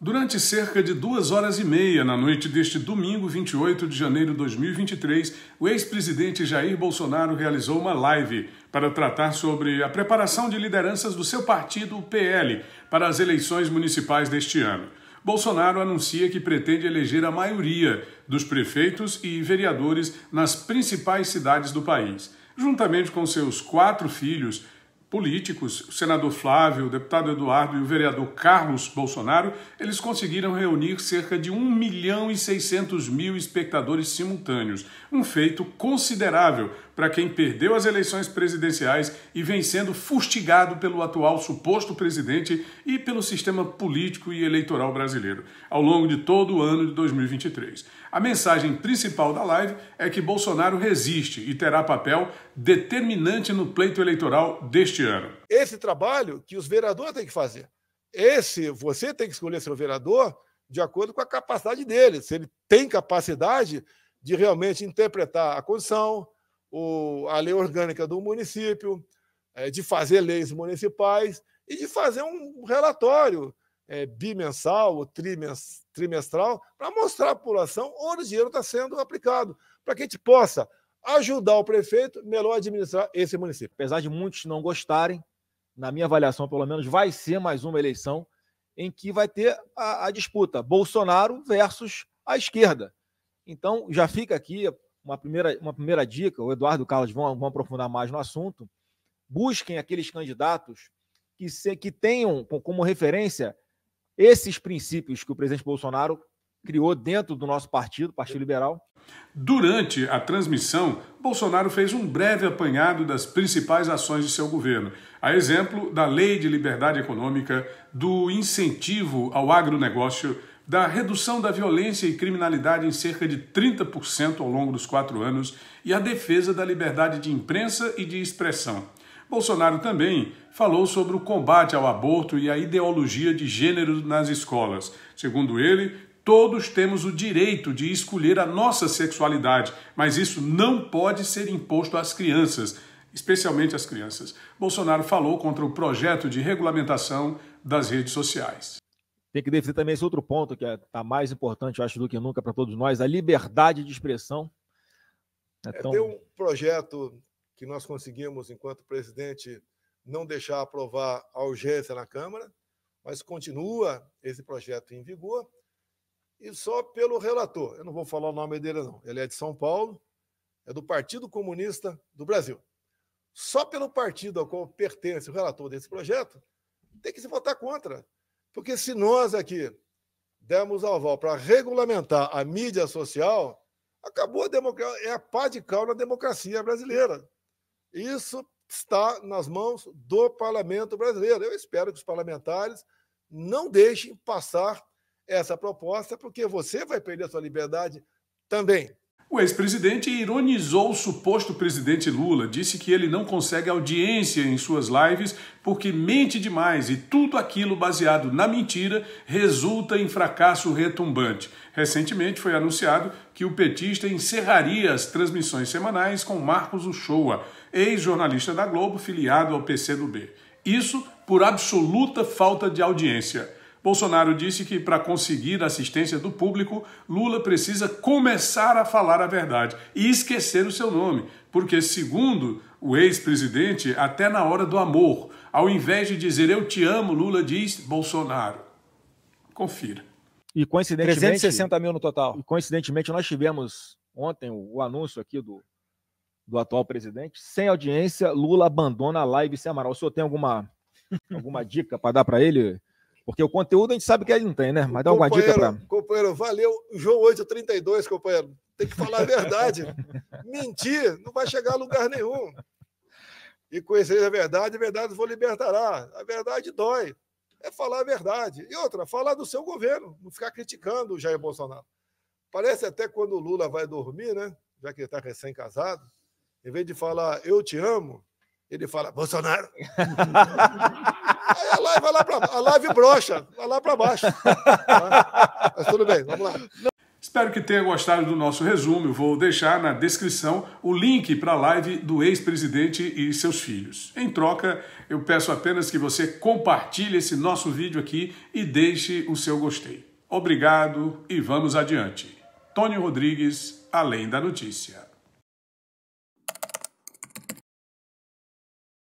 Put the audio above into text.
Durante cerca de duas horas e meia na noite deste domingo 28 de janeiro de 2023, o ex-presidente Jair Bolsonaro realizou uma live para tratar sobre a preparação de lideranças do seu partido, o PL, para as eleições municipais deste ano. Bolsonaro anuncia que pretende eleger a maioria dos prefeitos e vereadores nas principais cidades do país. Juntamente com seus quatro filhos, políticos, o senador Flávio, o deputado Eduardo e o vereador Carlos Bolsonaro, eles conseguiram reunir cerca de 1 milhão e 600 mil espectadores simultâneos. Um feito considerável para quem perdeu as eleições presidenciais e vem sendo fustigado pelo atual suposto presidente e pelo sistema político e eleitoral brasileiro ao longo de todo o ano de 2023. A mensagem principal da live é que Bolsonaro resiste e terá papel determinante no pleito eleitoral deste ano. Esse trabalho que os vereadores têm que fazer. Esse, você tem que escolher seu vereador de acordo com a capacidade dele. Se ele tem capacidade de realmente interpretar a condição, o, a lei orgânica do município, é, de fazer leis municipais e de fazer um relatório é, bimensal ou trimestral para mostrar à população onde o dinheiro está sendo aplicado, para que a gente possa ajudar o prefeito melhor administrar esse município. Apesar de muitos não gostarem, na minha avaliação, pelo menos, vai ser mais uma eleição em que vai ter a, a disputa Bolsonaro versus a esquerda. Então, já fica aqui uma primeira, uma primeira dica, o Eduardo e o Carlos vão, vão aprofundar mais no assunto. Busquem aqueles candidatos que, se, que tenham como referência esses princípios que o presidente Bolsonaro criou dentro do nosso partido, Partido Liberal. Durante a transmissão, Bolsonaro fez um breve apanhado das principais ações de seu governo, a exemplo da Lei de Liberdade Econômica, do incentivo ao agronegócio, da redução da violência e criminalidade em cerca de 30% ao longo dos quatro anos e a defesa da liberdade de imprensa e de expressão. Bolsonaro também falou sobre o combate ao aborto e à ideologia de gênero nas escolas. Segundo ele, Todos temos o direito de escolher a nossa sexualidade, mas isso não pode ser imposto às crianças, especialmente às crianças. Bolsonaro falou contra o projeto de regulamentação das redes sociais. Tem que definir também esse outro ponto, que está é, tá mais importante, eu acho, do que nunca para todos nós, a liberdade de expressão. É, é tão... Tem um projeto que nós conseguimos, enquanto presidente, não deixar aprovar a urgência na Câmara, mas continua esse projeto em vigor e só pelo relator. Eu não vou falar o nome dele, não. Ele é de São Paulo, é do Partido Comunista do Brasil. Só pelo partido ao qual pertence o relator desse projeto, tem que se votar contra. Porque se nós aqui demos aval para regulamentar a mídia social, acabou a democracia, é a pá de cal na democracia brasileira. Isso está nas mãos do parlamento brasileiro. Eu espero que os parlamentares não deixem passar essa proposta, porque você vai perder a sua liberdade também. O ex-presidente ironizou o suposto presidente Lula, disse que ele não consegue audiência em suas lives porque mente demais e tudo aquilo baseado na mentira resulta em fracasso retumbante. Recentemente foi anunciado que o petista encerraria as transmissões semanais com Marcos Uchoa, ex-jornalista da Globo, filiado ao PCdoB. Isso por absoluta falta de audiência. Bolsonaro disse que para conseguir a assistência do público, Lula precisa começar a falar a verdade e esquecer o seu nome, porque, segundo o ex-presidente, até na hora do amor, ao invés de dizer eu te amo, Lula diz Bolsonaro. Confira. E coincidentemente. 360 mil no total. E coincidentemente, nós tivemos ontem o, anúncio aqui do, do atual presidente. Sem audiência, Lula abandona a live sem Amaral. O senhor tem alguma, alguma dica para dar para ele, porque o conteúdo a gente sabe que ele não tem, né? Mas dá alguma dica para. Companheiro, valeu. João 832, companheiro. Tem que falar a verdade. Mentir não vai chegar a lugar nenhum. E conhecer a verdade, a verdade vou libertará. A verdade dói. É falar a verdade. E outra, falar do seu governo, não ficar criticando o Jair Bolsonaro. Parece até quando o Lula vai dormir, né? Já que ele está recém-casado, em vez de falar eu te amo, ele fala Bolsonaro. a live vai lá para a live brocha, vai lá para baixo. Tá? Mas tudo bem, vamos lá. Espero que tenha gostado do nosso resumo. Vou deixar na descrição o link para a live do ex-presidente e seus filhos. Em troca, eu peço apenas que você compartilhe esse nosso vídeo aqui e deixe o seu gostei. Obrigado e vamos adiante. Tony Rodrigues, Além da Notícia.